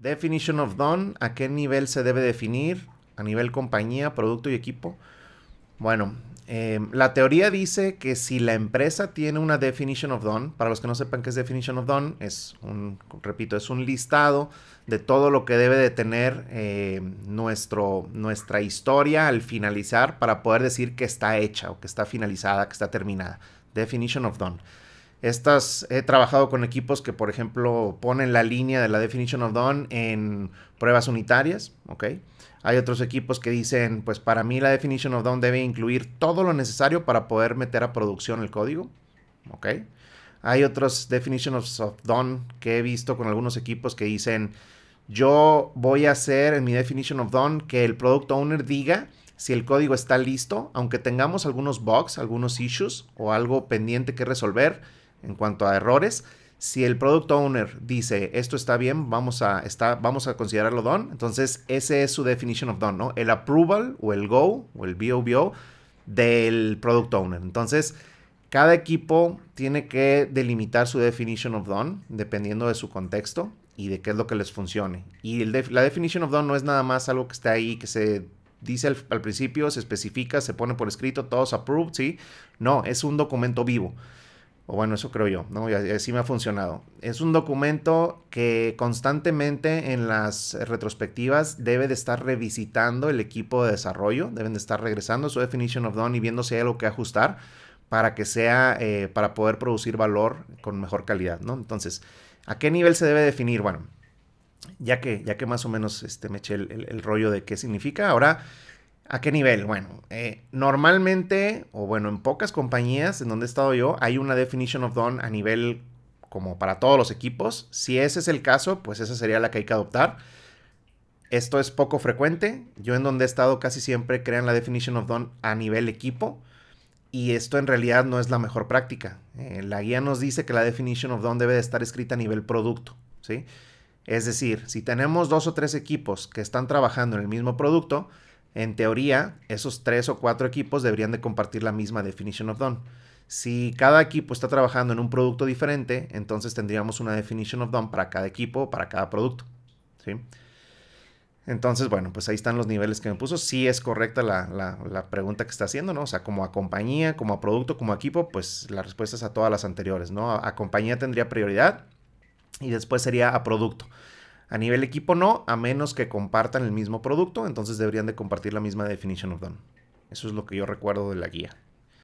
Definition of done, ¿a qué nivel se debe definir? ¿A nivel compañía, producto y equipo? Bueno, em, la teoría dice que si la empresa tiene una definition of done, para los que no sepan qué es definition of done, es un, repito, es un listado de todo lo que debe de tener em, nuestro, nuestra historia al finalizar para poder decir que está hecha o que está finalizada, que está terminada. Definition of done. Estas he trabajado con equipos que, por ejemplo, ponen la línea de la definition of done en pruebas unitarias, Hay otros equipos que dicen, pues para mí la definition of done debe incluir todo lo necesario para poder meter a producción el código, Hay otros definition of done que he visto con algunos equipos que dicen, yo voy a hacer en mi definition of done que el product owner diga si el código está listo, aunque tengamos algunos bugs, algunos issues o algo pendiente que resolver, en cuanto a errores. Si el product owner dice esto está bien, vamos a, está, vamos a considerarlo done, entonces ese es su definition of done, ¿no? El approval o el go o el BOBO del product owner. Entonces, cada equipo tiene que delimitar su definition of done dependiendo de su contexto y de qué es lo que les funcione. Y la definition of done no es nada más algo que está ahí, que se dice al, al, principio, se especifica, se pone por escrito, todos approved, ¿sí? No, es un documento vivo. O bueno, eso creo yo, ¿no? Y así me ha funcionado. Es un documento que constantemente en las retrospectivas debe de estar revisitando el equipo de desarrollo, deben de estar regresando su definition of done y viendo si hay algo que ajustar para que sea, eh, para poder producir valor con mejor calidad, ¿no? Entonces, ¿a qué nivel se debe definir? Bueno, ya que, ya que más o menos este, me eché el rollo de qué significa, ahora ¿A qué nivel? Bueno, eh, normalmente, o bueno, en pocas compañías en donde he estado yo, hay una definition of done a nivel como para todos los equipos. Si ese es el caso, pues esa sería la que hay que adoptar. Esto es poco frecuente. Yo en donde he estado casi siempre crean la definition of done a nivel equipo. Y esto en realidad no es la mejor práctica. Eh, la guía nos dice que la definition of done debe de estar escrita a nivel producto. ¿sí? Es decir, si tenemos dos o tres equipos que están trabajando en el mismo producto, en teoría, esos tres o cuatro equipos deberían de compartir la misma definition of done. Si cada equipo está trabajando en un producto diferente, entonces tendríamos una definition of done para cada equipo, para cada producto. ¿sí? Entonces, bueno, pues ahí están los niveles que me puso. Sí es correcta la, pregunta que está haciendo, ¿no? O sea, como a compañía, como a producto, como a equipo, pues la respuesta es a todas las anteriores, ¿no? a compañía tendría prioridad y después sería a producto. A nivel equipo no, a menos que compartan el mismo producto, entonces deberían de compartir la misma definition of done. Eso es lo que yo recuerdo de la guía.